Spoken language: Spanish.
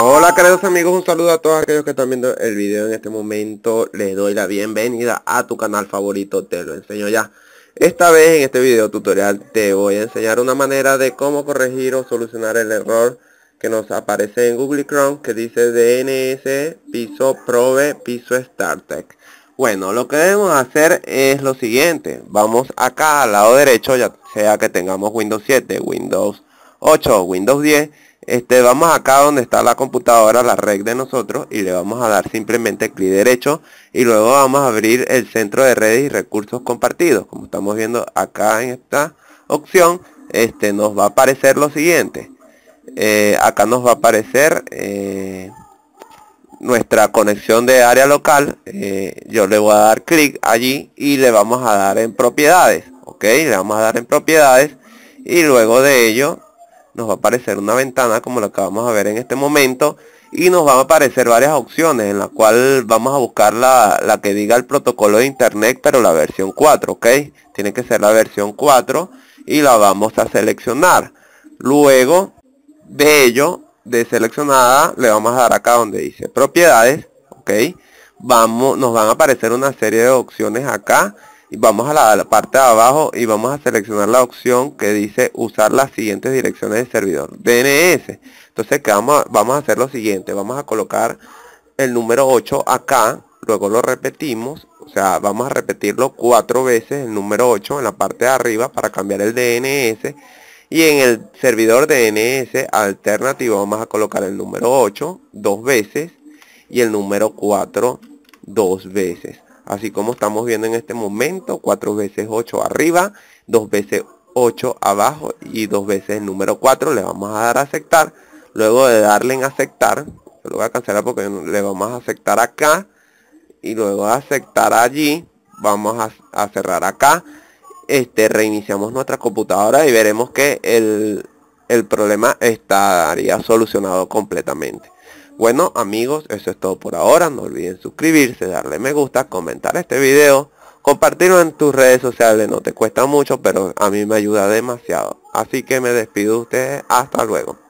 Hola queridos amigos, un saludo a todos aquellos que están viendo el video en este momento Les doy la bienvenida a tu canal favorito, te lo enseño ya Esta vez en este video tutorial te voy a enseñar una manera de cómo corregir o solucionar el error que nos aparece en Google Chrome que dice DNS piso probe piso StarTech bueno, lo que debemos hacer es lo siguiente. Vamos acá al lado derecho, ya sea que tengamos Windows 7, Windows 8, Windows 10. Este, vamos acá donde está la computadora, la red de nosotros, y le vamos a dar simplemente clic derecho y luego vamos a abrir el centro de redes y recursos compartidos. Como estamos viendo acá en esta opción, este, nos va a aparecer lo siguiente. Eh, acá nos va a aparecer eh, nuestra conexión de área local. Eh, yo le voy a dar clic allí y le vamos a dar en propiedades. Ok, le vamos a dar en propiedades y luego de ello nos va a aparecer una ventana como la que vamos a ver en este momento y nos van a aparecer varias opciones en la cual vamos a buscar la, la que diga el protocolo de internet pero la versión 4 ok tiene que ser la versión 4 y la vamos a seleccionar luego de ello de seleccionada le vamos a dar acá donde dice propiedades ok vamos nos van a aparecer una serie de opciones acá y vamos a la, parte de abajo y vamos a seleccionar la opción que dice usar las siguientes direcciones del servidor DNS entonces que vamos, vamos a hacer lo siguiente vamos a colocar el número 8 acá luego lo repetimos o sea vamos a repetirlo cuatro veces el número 8 en la parte de arriba para cambiar el DNS y en el servidor DNS alternativo vamos a colocar el número 8 dos veces y el número 4 dos veces así como estamos viendo en este momento, cuatro veces 8 arriba, dos veces 8 abajo y dos veces el número 4, le vamos a dar a aceptar, luego de darle en aceptar, lo voy a cancelar porque le vamos a aceptar acá, y luego a aceptar allí, vamos a, a cerrar acá, este, reiniciamos nuestra computadora y veremos que el, el problema estaría solucionado completamente. Bueno amigos, eso es todo por ahora. No olviden suscribirse, darle me gusta, comentar este video, compartirlo en tus redes sociales. No te cuesta mucho, pero a mí me ayuda demasiado. Así que me despido de ustedes. Hasta luego.